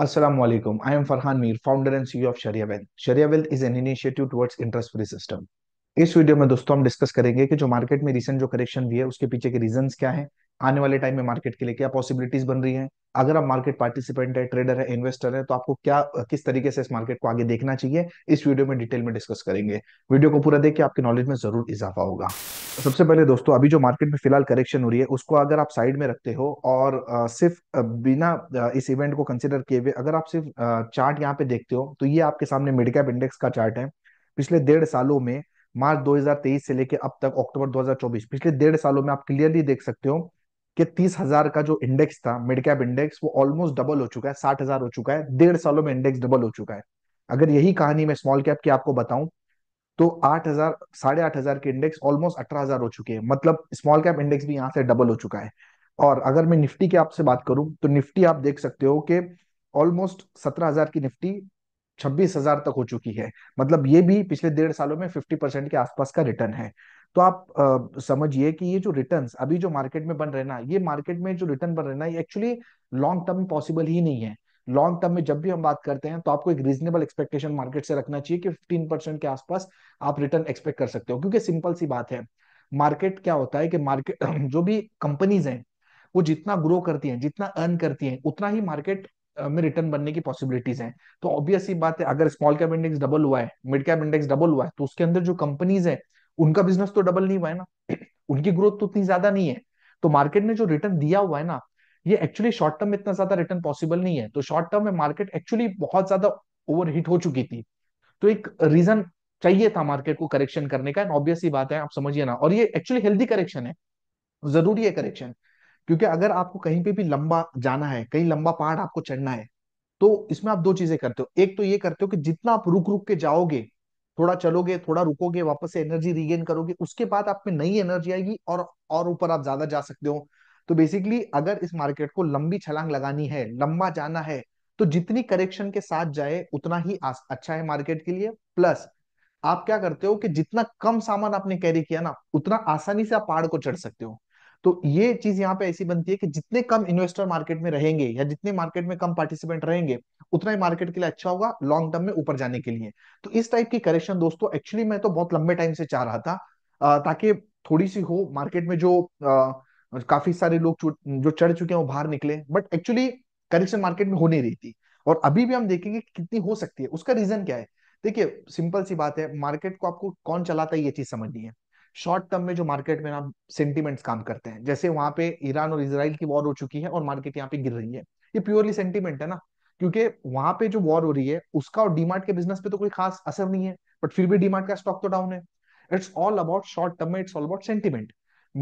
Assalamu alaikum. I am Farhan Mir, founder and CEO of Sharia Wealth. Sharia Wealth is an initiative towards interest free system. इस video में दोस्तों हम discuss करेंगे कि जो market में रिसेंट जो करेक्शन भी है उसके पीछे के रीजंस क्या है आने वाले टाइम में मार्केट के लिए क्या पॉसिबिलिटीज बन रही है अगर आप मार्केट पार्टिसिपेंट है ट्रेडर है इन्वेस्टर है तो आपको क्या किस तरीके से इस मार्केट को आगे देखना चाहिए इस वीडियो में डिटेल में डिस्कस करेंगे वीडियो को पूरा देख के आपके नॉलेज में जरूर इजाफा होगा सबसे पहले दोस्तों अभी जो मार्केट में फिलहाल करेक्शन हो रही है उसको अगर आप साइड में रखते हो और सिर्फ बिना इस इवेंट को कंसिडर किए हुए अगर आप सिर्फ चार्ट यहाँ पे देखते हो तो ये आपके सामने मिड कैप इंडेक्स का चार्ट है पिछले डेढ़ सालों में मार्च 2023 से लेकर अब तक अक्टूबर 2024 पिछले डेढ़ सालों में आप क्लियरली देख सकते हो कि तीस हजार का जो इंडेक्स था मिड कैप इंडेक्स वो ऑलमोस्ट डबल हो चुका है साठ हजार हो चुका है डेढ़ सालों में इंडेक्स डबल हो चुका है अगर यही कहानी मैं स्मॉल कैप की आपको बताऊं तो आठ हजार साढ़े आठ हजार के इंडेक्स ऑलमोस्ट अठारह हजार हो चुके हैं मतलब स्मॉल कैप इंडेक्स भी यहाँ से डबल हो चुका है और अगर मैं निफ्टी की आपसे बात करूं तो निफ्टी आप देख सकते हो कि ऑलमोस्ट सत्रह हजार की निफ्टी छब्बीस हजार तक हो चुकी है मतलब ये भी पिछले डेढ़ सालों में फिफ्टी परसेंट के आसपास का रिटर्न है तो आप समझिए कि ये जो रिटर्न अभी जो मार्केट में बन रहे ना ये मार्केट में जो रिटर्न बन रहे ना ये एक्चुअली लॉन्ग टर्म पॉसिबल ही नहीं है लॉन्ग टर्म में जब भी हम बात करते हैं तो आपको एक रीजनेबल एक्सपेक्टेशन मार्केट से रखना चाहिए कि 15% परसेंट के आसपास आप रिटर्न एक्सपेक्ट कर सकते हो क्योंकि सिंपल सी बात है मार्केट क्या होता है कि मार्केट जो भी कंपनीज हैं वो जितना ग्रो करती हैं जितना अर्न करती हैं उतना ही मार्केट में रिटर्न बनने की पॉसिबिलिटीज हैं तो ऑब्वियस ही बात है अगर स्मॉल कैप इंडेक्स डबल हुआ है मिड कैप इंडेक्स डबल हुआ है तो उसके अंदर जो कंपनीज है उनका बिजनेस तो डबल नहीं हुआ है ना उनकी ग्रोथ तो उतनी ज्यादा नहीं है तो मार्केट ने जो रिटर्न दिया हुआ है ना ये एक्चुअली शॉर्ट टर्म में इतना ज्यादा रिटर्न पॉसिबल नहीं है तो शॉर्ट टर्म में मार्केट एक्चुअली बहुत ज्यादा ओवर हो चुकी थी तो एक रीजन चाहिए था मार्केट को करेक्शन करने का एंड ऑब्वियस ही बात है आप समझिए ना और ये एक्चुअली हेल्दी करेक्शन है जरूरी है करेक्शन क्योंकि अगर आपको कहीं पे भी लंबा जाना है कहीं लंबा पहाड़ आपको चढ़ना है तो इसमें आप दो चीजें करते हो एक तो ये करते हो कि जितना आप रुक रुक के जाओगे थोड़ा चलोगे थोड़ा रुकोगे वापस से एनर्जी रीगेन करोगे उसके बाद आप में नई एनर्जी आएगी और और ऊपर आप ज्यादा जा सकते हो तो बेसिकली अगर इस मार्केट को लंबी छलांग लगानी है लंबा जाना है तो जितनी करेक्शन के साथ जाए उतना ही अच्छा है मार्केट के लिए प्लस आप क्या करते हो कि जितना कम सामान आपने कैरी किया ना उतना आसानी से आप पहाड़ को चढ़ सकते हो तो ये चीज यहाँ पे ऐसी बनती है कि जितने कम इन्वेस्टर मार्केट में रहेंगे या जितने मार्केट में कम पार्टिसिपेंट रहेंगे उतना ही मार्केट के लिए अच्छा होगा लॉन्ग टर्म में ऊपर जाने के लिए तो इस टाइप की करेक्शन दोस्तों एक्चुअली मैं तो बहुत लंबे टाइम से चाह रहा था ताकि थोड़ी सी हो मार्केट में जो आ, काफी सारे लोग जो चढ़ चुके हैं वो बाहर निकले बट एक्चुअली करेक्शन मार्केट में हो नहीं रही थी और अभी भी हम देखेंगे कितनी हो सकती है उसका रीजन क्या है देखिए सिंपल सी बात है मार्केट को आपको कौन चलाता है ये चीज समझनी है शॉर्ट टर्म में जो मार्केट में ना सेंटीमेंट्स काम करते हैं जैसे वहां पे ईरान और इसराइल की वॉर हो चुकी है और मार्केट यहाँ पे गिर रही है ये प्योरली सेंटीमेंट है ना क्योंकि वहां पे जो वॉर हो रही है उसका और डीमार्ट के बिजनेस पे तो कोई खास असर नहीं है बट फिर भी डीमार्ट का स्टॉक तो डाउन है it's all about short term में it's all about sentiment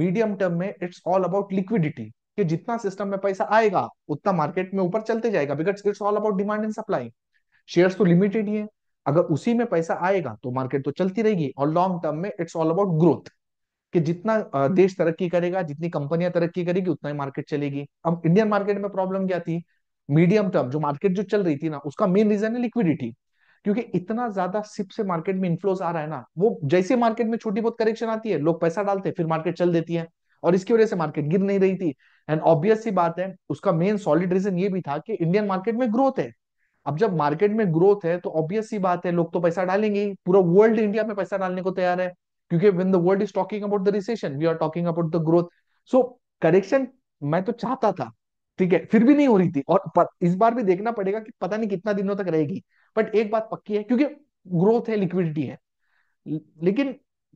medium term में इट्स ऑल अबाउट लिक्विडिटी कि जितना सिस्टम में पैसा आएगा उतना मार्केट में ऊपर चलते जाएगा because it's all about demand and supply shares तो लिमिटेड ही है अगर उसी में पैसा आएगा तो मार्केट तो चलती रहेगी और लॉन्ग टर्म में इट्स ऑल अबाउट ग्रोथ कि जितना हम्म। देश तरक्की करेगा जितनी कंपनियां तरक्की करेगी उतना ही मार्केट चलेगी अब इंडियन मार्केट में प्रॉब्लम क्या थी मीडियम टर्म जो मार्केट जो चल रही थी ना उसका मेन रीजन है लिक्विडिटी क्योंकि इतना ज्यादा सिप से मार्केट में इन्फ्लोज आ रहा है ना वो जैसे मार्केट में छोटी बहुत करेक्शन आती है लोग पैसा डालते हैं फिर मार्केट चल देती है और इसकी वजह से मार्केट गिर नहीं रही थी एंड ऑब्वियस सी बात है उसका मेन सॉलिड रीजन ये भी था कि इंडियन मार्केट में ग्रोथ है अब जब मार्केट में ग्रोथ है तो ऑब्वियस ही बात है लोग तो पैसा डालेंगे पूरा वर्ल्ड इंडिया में पैसा डालने को तैयार है क्योंकि when the world is talking about the recession we are talking about the growth so correction मैं तो चाहता था ठीक है फिर भी नहीं हो रही थी और पर, इस बार भी देखना पड़ेगा कि पता नहीं कितना दिनों तक रहेगी बट एक बात पक्की है क्योंकि ग्रोथ है लिक्विडिटी है लेकिन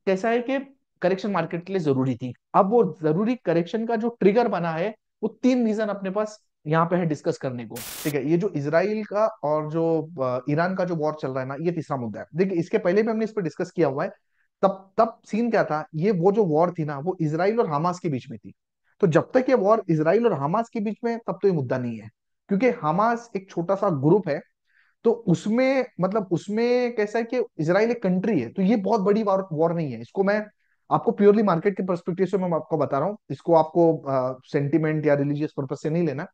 कैसा है कि करेक्शन मार्केट के लिए जरूरी थी अब वो जरूरी करेक्शन का जो ट्रिगर बना है वो तीन रीजन अपने पास यहाँ पे है डिस्कस करने को ठीक है ये जो इसराइल का और जो ईरान का जो वॉर चल रहा है ना ये तीसरा मुद्दा है देखिए इसके पहले भी हमने इस पर डिस्कस किया हुआ है तब तब सीन क्या था ये वो जो वॉर थी ना वो इसराइल और हमास के बीच में थी तो जब तक ये वॉर इसराइल और हमास के बीच में तब तो ये मुद्दा नहीं है क्योंकि हमास एक छोटा सा ग्रुप है तो उसमें मतलब उसमें कैसा है कि इसराइल एक कंट्री है तो ये बहुत बड़ी वॉर वॉर नहीं है इसको मैं आपको प्योरली मार्केट के परस्पेक्टिव से मैं आपको बता रहा हूँ इसको आपको सेंटिमेंट या रिलीजियस पर्पज से नहीं लेना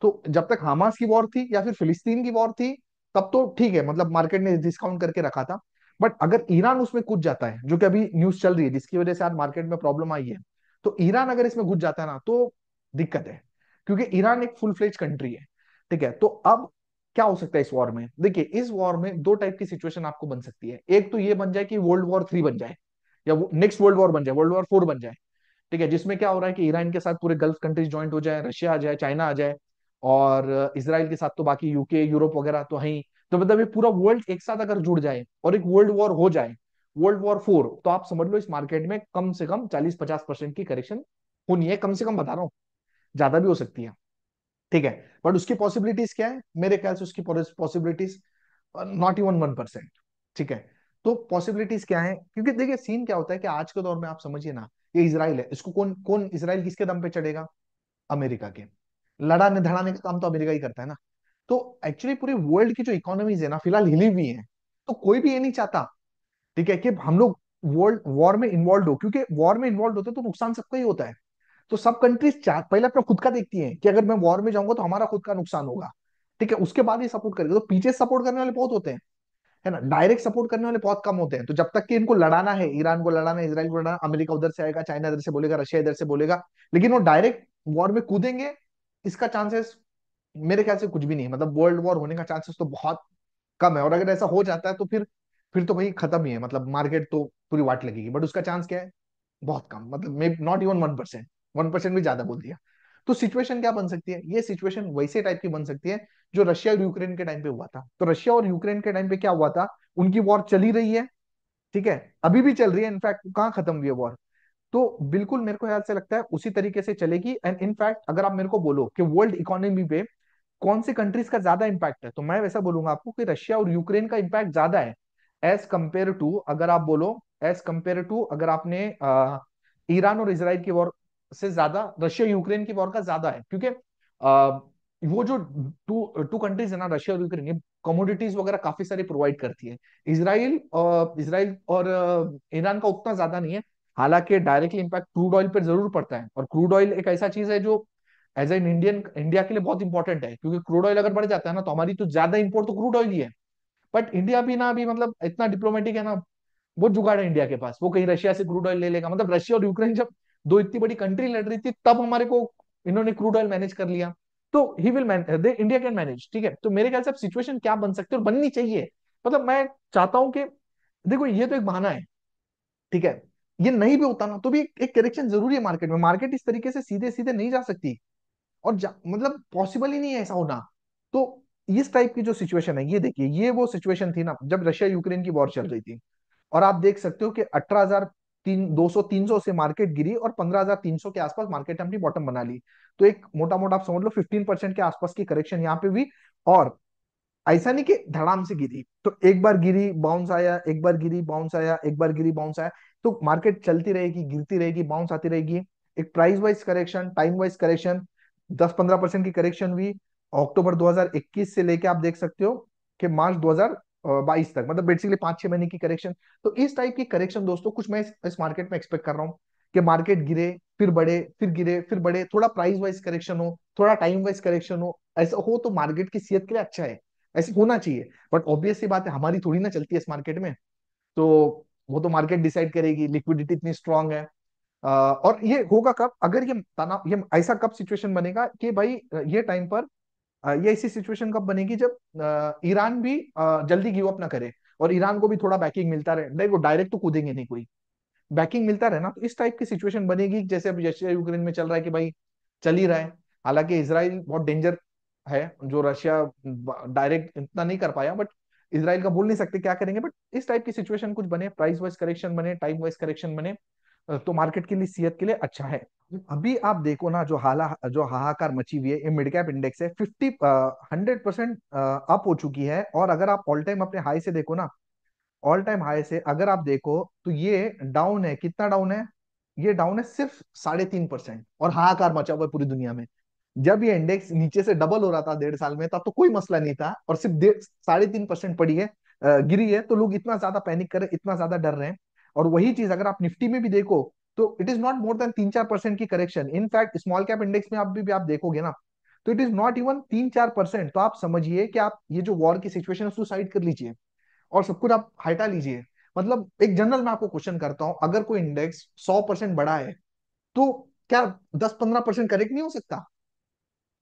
तो जब तक हमास की वॉर थी या फिर फिलिस्तीन की वॉर थी तब तो ठीक है मतलब मार्केट ने डिस्काउंट करके रखा था बट अगर ईरान उसमें कूद जाता है जो कि अभी न्यूज चल रही है जिसकी वजह से आज मार्केट में प्रॉब्लम आई है तो ईरान अगर इसमें घुस जाता है ना तो दिक्कत है क्योंकि ईरान एक फुल फ्लेज कंट्री है ठीक है तो अब क्या हो सकता है इस वॉर में देखिए इस वॉर में दो टाइप की सिचुएशन आपको बन सकती है एक तो ये बन जाए कि वर्ल्ड वॉर थ्री बन जाए या नेक्स्ट वर्ल्ड वॉर बन जाए वर्ल्ड वॉर फोर बन जाए ठीक है जिसमें क्या हो रहा है कि ईरान के साथ पूरे गल्फ कंट्रीज ज्वाइंट हो जाए रशिया आ जाए चाइना आ जाए और इसराइल के साथ तो बाकी यूके यूरोप वगैरह तो है तो मतलब ये पूरा वर्ल्ड एक साथ अगर जुड़ जाए और एक वर्ल्ड वॉर हो जाए वर्ल्ड वॉर फोर तो आप समझ लो इस मार्केट में कम से कम चालीस पचास परसेंट की करेक्शन होनी है कम से कम बता रहा हूँ ज्यादा भी हो सकती है ठीक है बट उसकी पॉसिबिलिटीज क्या है मेरे ख्याल से उसकी possibilities not even one percent ठीक है तो पॉसिबिलिटीज क्या है क्योंकि देखिए सीन क्या होता है कि आज के दौर में आप समझिए ना ये इसराइल है इसको कौन कौन इसराइल किसके दम पे चढ़ेगा अमेरिका के लड़ाने धड़ाने का काम तो अमेरिका ही करता है ना तो एक्चुअली पूरी वर्ल्ड की जो इकोनॉमीज है ना फिलहाल हिली हुई है तो कोई भी ये नहीं चाहता ठीक है कि हम लोग वर्ल्ड वॉर में इन्वॉल्व हो क्योंकि वॉर में इन्वॉल्व होते तो नुकसान सबका ही होता है तो सब कंट्रीज पहले अपना खुद का देखती है कि अगर मैं वॉर में जाऊंगा तो हमारा खुद का नुकसान होगा ठीक है उसके बाद ही सपोर्ट करेगा तो पीछे सपोर्ट करने वाले बहुत होते हैं है ना डायरेक्ट सपोर्ट करने वाले बहुत कम होते हैं तो जब तक कि इनको लड़ाना है ईरान को लड़ाना है इसराइल को लड़ाना अमेरिका उधर से आएगा चाइना इधर से बोलेगा रशिया इधर से बोलेगा लेकिन वो डायरेक्ट वॉर में कूदेंगे इसका चांसेस मेरे ख्याल से कुछ भी नहीं है मतलब वर्ल्ड वॉर होने का चांसेस तो बहुत कम है और अगर ऐसा हो जाता है तो फिर फिर तो भाई खत्म ही है मतलब मार्केट तो पूरी वाट लगेगी बट उसका चांस क्या है बहुत कम मतलब may not even one percent one percent भी ज्यादा बोल दिया तो सिचुएशन क्या बन सकती है ये सिचुएशन वैसे टाइप की बन सकती है जो रशिया और यूक्रेन के टाइम पे हुआ था तो रशिया और यूक्रेन के टाइम पे क्या हुआ था उनकी वॉर चली रही है ठीक है अभी भी चल रही है इनफैक्ट कहाँ खत्म हुई है वॉर तो बिल्कुल मेरे को याद से लगता है उसी तरीके से चलेगी एंड इनफैक्ट अगर आप मेरे को बोलो कि वर्ल्ड इकोनॉमी पे कौन से कंट्रीज का ज्यादा इम्पैक्ट है तो मैं वैसा बोलूंगा आपको कि रशिया और यूक्रेन का इम्पैक्ट ज्यादा है एज कम्पेयर टू अगर आप बोलो एज कम्पेयर टू अगर आपने ईरान और इसराइल की वॉर से ज्यादा रशिया यूक्रेन की वॉर का ज्यादा है क्योंकि वो जो टू टू कंट्रीज है ना रशिया और यूक्रेन ये कमोडिटीज वगैरह काफी सारी प्रोवाइड करती है इसराइल इसराइल और ईरान का उतना ज्यादा नहीं है हालांकि डायरेक्टली इम्पैक्ट क्रूड ऑयल पर जरूर पड़ता है और क्रूड ऑयल एक ऐसा चीज है जो एज एन इंडियन इंडिया के लिए बहुत इंपॉर्टेंट है क्योंकि क्रूड ऑयल अगर बढ़ जाता है ना तो हमारी तो ज्यादा इम्पोर्ट तो क्रूड ऑयल ही है बट इंडिया भी ना अभी मतलब इतना डिप्लोमेटिक है ना बहुत जुगाड़ है इंडिया के पास वो कहीं रशिया से क्रूड ऑयल ले लेगा मतलब रशिया और यूक्रेन जब दो इतनी बड़ी कंट्री लड़ रही थी तब हमारे को इन्होंने क्रूड ऑयल मैनेज कर लिया तो ही will they India can manage ठीक है तो मेरे ख्याल से अब सिचुएशन क्या बन सकती है और बननी चाहिए मतलब मैं चाहता हूं कि देखो ये तो एक बहाना है ठीक है ये नहीं भी होता ना तो भी एक करेक्शन जरूरी है मार्केट में मार्केट इस तरीके से सीधे सीधे नहीं जा सकती और जा, मतलब पॉसिबल ही नहीं है ऐसा होना तो इस टाइप की जो सिचुएशन है ये देखिए ये वो सिचुएशन थी ना जब रशिया यूक्रेन की वॉर चल रही थी और आप देख सकते हो कि अठारह हजार तीन दो सौ तीन सौ से मार्केट गिरी और पंद्रह हजार तीन सौ के आसपास मार्केट ने अपनी बॉटम बना ली तो एक मोटा मोटा आप समझ लो फिफ्टीन परसेंट के आसपास की करेक्शन यहाँ पे भी और ऐसा नहीं कि धड़ाम से गिरी तो एक बार गिरी बाउंस आया एक बार गिरी बाउंस आया एक बार गिरी बाउंस आया तो मार्केट चलती रहेगी गिरती रहेगी बाउंस आती रहेगी एक price wise correction time wise correction दस पंद्रह परसेंट की करेक्शन हुई अक्टूबर 2021 से लेके आप देख सकते हो कि मार्च 2022 तक मतलब बेसिकली पांच छह महीने की करेक्शन तो इस टाइप की करेक्शन दोस्तों कुछ मैं इस, मार्केट में एक्सपेक्ट कर रहा हूँ कि मार्केट गिरे फिर बढ़े फिर गिरे फिर बढ़े थोड़ा प्राइस वाइज करेक्शन हो थोड़ा टाइम वाइज करेक्शन हो ऐसा हो तो मार्केट की सेहत के लिए अच्छा है ऐसे होना चाहिए बट ऑब्वियसली बात है हमारी थोड़ी ना चलती है इस मार्केट में तो वो तो मार्केट डिसाइड करेगी लिक्विडिटी इतनी स्ट्रांग है और ये होगा कब अगर ये तनाव ये ऐसा कब सिचुएशन बनेगा कि भाई ये टाइम पर ये ऐसी सिचुएशन कब बनेगी जब ईरान भी जल्दी गिव अप ना करे और ईरान को भी थोड़ा बैकिंग मिलता रहे वो डायरेक्ट तो कूदेंगे नहीं कोई बैकिंग मिलता रहे ना तो इस टाइप की सिचुएशन बनेगी जैसे अब रशिया यूक्रेन में चल रहा है कि भाई चल ही रहा है हालांकि इसराइल बहुत डेंजर है जो रशिया डायरेक्ट इतना नहीं कर पाया बट इसराइल का बोल नहीं सकते क्या करेंगे बट इस टाइप की सिचुएशन कुछ बने प्राइस वाइज करेक्शन बने टाइम वाइज करेक्शन बने तो मार्केट के लिए सेहत के लिए अच्छा है अभी आप देखो ना जो हाला जो हाहाकार मची हुई है ये मिड कैप इंडेक्स है फिफ्टी हंड्रेड परसेंट अप हो चुकी है और अगर आप ऑल टाइम अपने हाई से देखो ना ऑल टाइम हाई से अगर आप देखो तो ये डाउन है कितना डाउन है ये डाउन है सिर्फ साढ़े तीन परसेंट और हाहाकार मचा हुआ है पूरी दुनिया में जब ये इंडेक्स नीचे से डबल हो रहा था डेढ़ साल में तब तो कोई मसला नहीं था और सिर्फ साढ़े तीन परसेंट पड़ी है गिरी है तो लोग इतना ज्यादा पैनिक कर रहे इतना ज्यादा डर रहे हैं और वही चीज अगर आप निफ्टी में भी देखो तो it is not more than तीन चार परसेंट की correction in fact small cap index में आप भी, भी आप देखोगे ना तो इट इज नॉट इवन तीन चार परसेंट तो आप समझिए कि आप ये जो वॉर की सिचुएशन है सुसाइड कर लीजिए और सब कुछ आप हटा लीजिए मतलब एक जनरल मैं आपको क्वेश्चन करता हूं अगर कोई इंडेक्स सौ परसेंट बढ़ा है तो क्या दस पंद्रह परसेंट करेक्ट नहीं हो सकता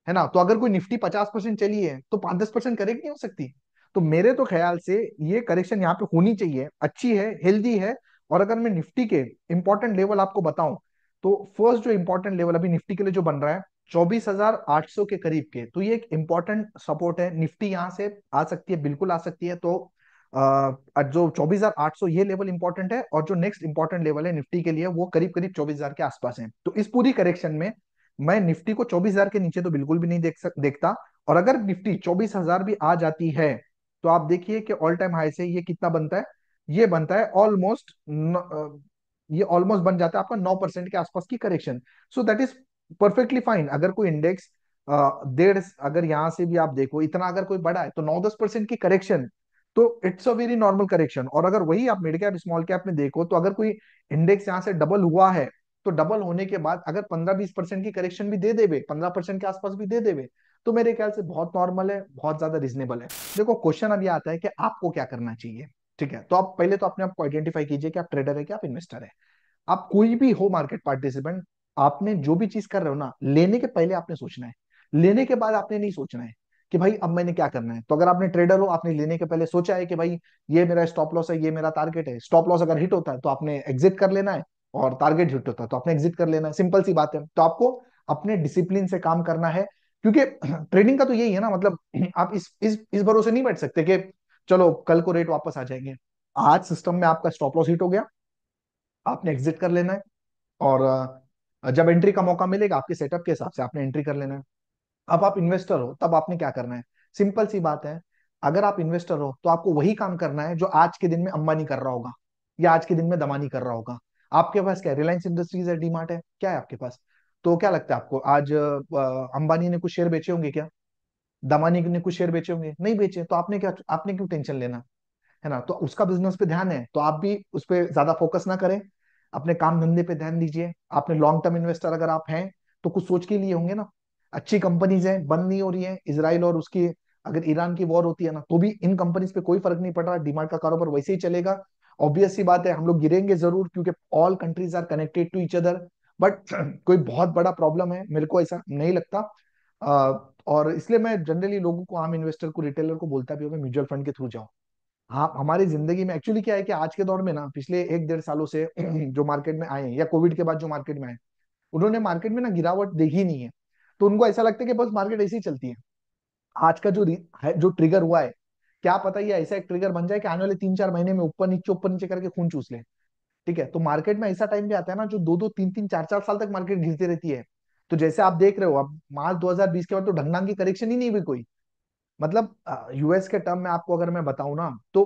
है ना तो अगर कोई निफ्टी पचास परसेंट चली है तो पांच दस परसेंट करेक्ट नहीं हो सकती तो मेरे तो ख्याल से ये करेक्शन यहाँ पे होनी चाहिए अच्छी है हेल्दी है और अगर मैं निफ्टी के इंपॉर्टेंट लेवल आपको बताऊं तो फर्स्ट जो इंपॉर्टेंट लेवल अभी निफ्टी के लिए जो बन रहा है चौबीस हजार आठ सौ के करीब के तो ये एक इम्पोर्टेंट सपोर्ट है निफ्टी यहाँ से आ सकती है बिल्कुल आ सकती है तो आ, जो चौबीस हजार आठ सौ ये लेवल इंपॉर्टेंट है और जो नेक्स्ट इंपॉर्टेंट लेवल है निफ्टी के लिए वो करीब करीब चौबीस हजार के आसपास है तो इस पूरी करेक्शन में मैं निफ्टी को चौबीस हजार के नीचे तो बिल्कुल भी नहीं देख सक देखता और अगर निफ्टी चौबीस हजार भी आ जाती है तो आप देखिए कि ऑल टाइम हाई से ये कितना बनता है ये बनता है ऑलमोस्ट ये ऑलमोस्ट बन जाता है आपका नौ परसेंट के आसपास की correction so that is perfectly fine अगर कोई इंडेक्स डेढ़ अगर यहां से भी आप देखो इतना अगर कोई बड़ा है तो नौ दस परसेंट की करेक्शन तो it's a very normal correction और अगर वही आप मिड कैप स्मॉल कैप में देखो तो अगर कोई इंडेक्स यहाँ से डबल हुआ है तो डबल होने के बाद अगर पंद्रह बीस परसेंट की करेक्शन भी दे देवे पंद्रह परसेंट के आसपास भी दे देवे तो मेरे ख्याल से बहुत नॉर्मल है बहुत ज्यादा रिजनेबल है देखो क्वेश्चन अब आता है कि आपको क्या करना चाहिए ठीक है तो आप पहले तो अपने आप को आइडेंटिफाई कीजिए कि आप ट्रेडर है कि आप इन्वेस्टर है आप कोई भी हो मार्केट पार्टिसिपेंट आपने जो भी चीज कर रहे हो ना लेने के पहले आपने सोचना है लेने के बाद आपने नहीं सोचना है कि भाई अब मैंने क्या करना है तो अगर आपने ट्रेडर हो आपने लेने के पहले सोचा है कि भाई ये मेरा स्टॉप लॉस है ये मेरा टारगेट है स्टॉप लॉस अगर हिट होता है तो आपने एग्जिट कर लेना है और टारगेट हिट होता है तो आपने एग्जिट कर लेना है सिंपल सी बात है तो आपको अपने डिसिप्लिन से काम करना है क्योंकि ट्रेडिंग का तो यही है ना मतलब आप इस इस इस भरोसे नहीं बैठ सकते कि चलो कल को रेट वापस आ जाएंगे आज सिस्टम में आपका स्टॉप लॉस हिट हो गया आपने एग्जिट कर लेना है और जब एंट्री का मौका मिलेगा आपके सेटअप के हिसाब से आपने एंट्री कर लेना है अब आप इन्वेस्टर हो तब आपने क्या करना है सिंपल सी बात है अगर आप इन्वेस्टर हो तो आपको वही काम करना है जो आज के दिन में अंबानी कर रहा होगा या आज के दिन में दमानी कर रहा होगा आपके पास क्या रिलायंस इंडस्ट्रीज है डीमार्ट है क्या है आपके पास तो क्या लगता है आपको आज अंबानी ने कुछ शेयर बेचे होंगे क्या दमानी ने कुछ शेयर बेचे होंगे नहीं बेचे तो आपने क्या आपने क्यों टेंशन लेना है ना तो उसका बिजनेस पे ध्यान है तो आप भी उस पर ज्यादा फोकस ना करें अपने काम धंधे पे ध्यान दीजिए आपने लॉन्ग टर्म इन्वेस्टर अगर आप हैं तो कुछ सोच के लिए होंगे ना अच्छी कंपनीज हैं बंद नहीं हो रही है इसराइल और उसकी अगर ईरान की वॉर होती है ना तो भी इन कंपनीज पे कोई फर्क नहीं पड़ रहा डीमार्ट का कारोबार वैसे ही चलेगा ऑब्वियस ही बात है हम लोग गिरेंगे जरूर क्योंकि all countries are connected to each other but कोई बहुत बड़ा प्रॉब्लम है मेरे को ऐसा नहीं लगता और इसलिए मैं जनरली लोगों को आम इन्वेस्टर को रिटेलर को बोलता भी हूँ म्यूचुअल फंड के थ्रू जाओ हाँ हमारी जिंदगी में एक्चुअली क्या है कि आज के दौर में ना पिछले एक डेढ़ सालों से जो मार्केट में आए हैं या कोविड के बाद जो मार्केट में आए उन्होंने मार्केट में ना गिरावट देखी नहीं है तो उनको ऐसा लगता है कि बस मार्केट ऐसी चलती है आज का जो जो ट्रिगर हुआ है क्या पता ये ऐसा एक ट्रिगर बन जाए कि आने वाले तीन चार महीने में ऊपर नीचे ऊपर नीचे करके खून चूस ले ठीक है तो मार्केट में ऐसा टाइम भी आता है ना जो दो दो तीन तीन चार चार साल तक मार्केट घिरती रहती है तो जैसे आप देख रहे हो अब मार्च 2020 के बाद तो ढंगनांग की करेक्शन ही नहीं हुई कोई मतलब यूएस के टर्म में आपको अगर मैं बताऊ ना तो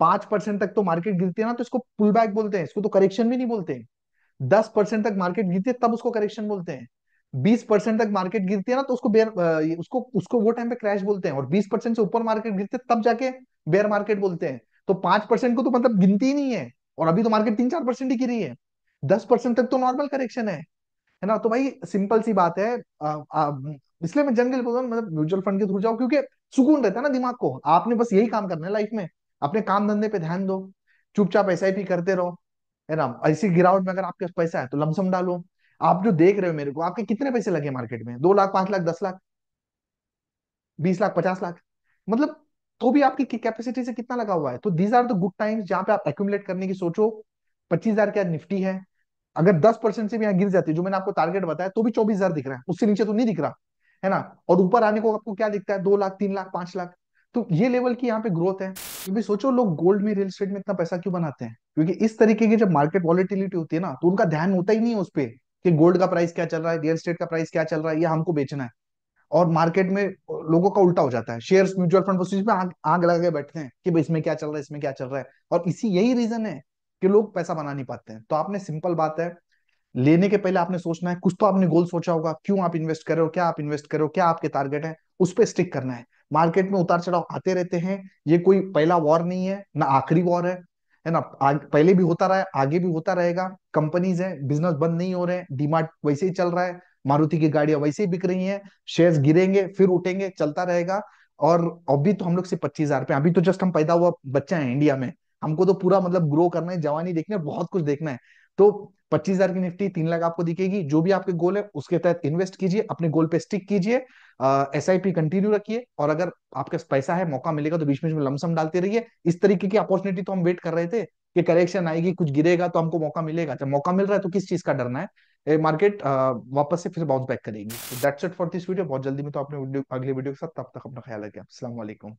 पांच परसेंट तक तो मार्केट गिरती है ना तो इसको पुल बैक बोलते हैं इसको तो करेक्शन भी नहीं बोलते दस परसेंट तक मार्केट गिरती है तब उसको करेक्शन बोलते हैं बीस परसेंट तक मार्केट गिरती है ना तो उसको बेयर उसको उसको वो टाइम पे क्रैश बोलते हैं और बीस परसेंट से ऊपर मार्केट गिरते तब जाके बेयर मार्केट बोलते हैं तो पांच परसेंट को तो मतलब गिनती ही नहीं है और अभी तो मार्केट तीन चार परसेंट ही गिरी है दस परसेंट तक तो नॉर्मल करेक्शन है है ना तो भाई सिंपल सी बात है इसलिए मैं जनरल बोल रहा हूँ मतलब म्यूचुअल फंड के थ्रू जाओ क्योंकि सुकून रहता है ना दिमाग को आपने बस यही काम करना है लाइफ में अपने काम धंधे पे ध्यान दो चुपचाप एस करते रहो है ना ऐसी गिरावट में अगर आपके पास पैसा है तो लमसम डालो आप जो देख रहे हो मेरे को आपके कितने पैसे लगे मार्केट में दो लाख पांच लाख दस लाख बीस लाख पचास लाख मतलब तो भी आपकी कैपेसिटी से कितना लगा हुआ है तो these are the good times जहां पे आप एक्यूमुलेट करने की सोचो पच्चीस हजार क्या निफ्टी है अगर दस परसेंट से भी यहाँ गिर जाती है जो मैंने आपको टारगेट बताया तो भी चौबीस हजार दिख रहा है उससे नीचे तो नहीं दिख रहा है ना और ऊपर आने को आपको क्या दिखता है दो लाख तीन लाख पांच लाख तो ये लेवल की यहाँ पे ग्रोथ है तो भी सोचो लोग गोल्ड में रियल स्टेट में इतना पैसा क्यों बनाते हैं क्योंकि इस तरीके की जब मार्केट वॉलिटिलिटी होती है ना तो उनका ध्यान होता ही नहीं है उस पर कि गोल्ड का प्राइस क्या चल रहा है रियल स्टेट का प्राइस क्या चल रहा है ये हमको बेचना है और मार्केट में लोगों का उल्टा हो जाता है शेयर्स म्यूचुअल फंड उस में आग, लगा के बैठते हैं कि इसमें क्या चल रहा है इसमें क्या चल रहा है और इसी यही रीजन है कि लोग पैसा बना नहीं पाते हैं तो आपने सिंपल बात है लेने के पहले आपने सोचना है कुछ तो आपने गोल सोचा होगा क्यों आप इन्वेस्ट कर रहे हो क्या आप इन्वेस्ट कर रहे हो क्या आपके टारगेट है उस पर स्टिक करना है मार्केट में उतार चढ़ाव आते रहते हैं ये कोई पहला वॉर नहीं है ना आखिरी वॉर है है ना आग, पहले भी होता रहा है आगे भी होता रहेगा कंपनीज है बिजनेस बंद नहीं हो रहे हैं डिमार्ट वैसे ही चल रहा है मारुति की गाड़ियां वैसे ही बिक रही हैं शेयर्स गिरेंगे फिर उठेंगे चलता रहेगा और अभी तो हम लोग सिर्फ पच्चीस हजार अभी तो जस्ट हम पैदा हुआ बच्चा है इंडिया में हमको तो पूरा मतलब ग्रो करना है जवानी देखना है बहुत कुछ देखना है तो पच्चीस हजार की निफ्टी तीन लाख आपको दिखेगी जो भी आपके गोल है उसके तहत इन्वेस्ट कीजिए अपने गोल पे स्टिक कीजिए एस आई पी कंटिन्यू रखिए और अगर आपके पैसा है मौका मिलेगा तो बीच बीच में लमसम डालते रहिए इस तरीके की अपॉर्चुनिटी तो हम वेट कर रहे थे कि करेक्शन आएगी कुछ गिरेगा तो हमको मौका मिलेगा जब मौका मिल रहा है तो किस चीज का डरना है ए, मार्केट आ, वापस से फिर बाउंस बैक करेगी that's it for this video बहुत जल्दी में तो आपने अगले वीडियो के साथ तब तक अपना ख्याल रखें असला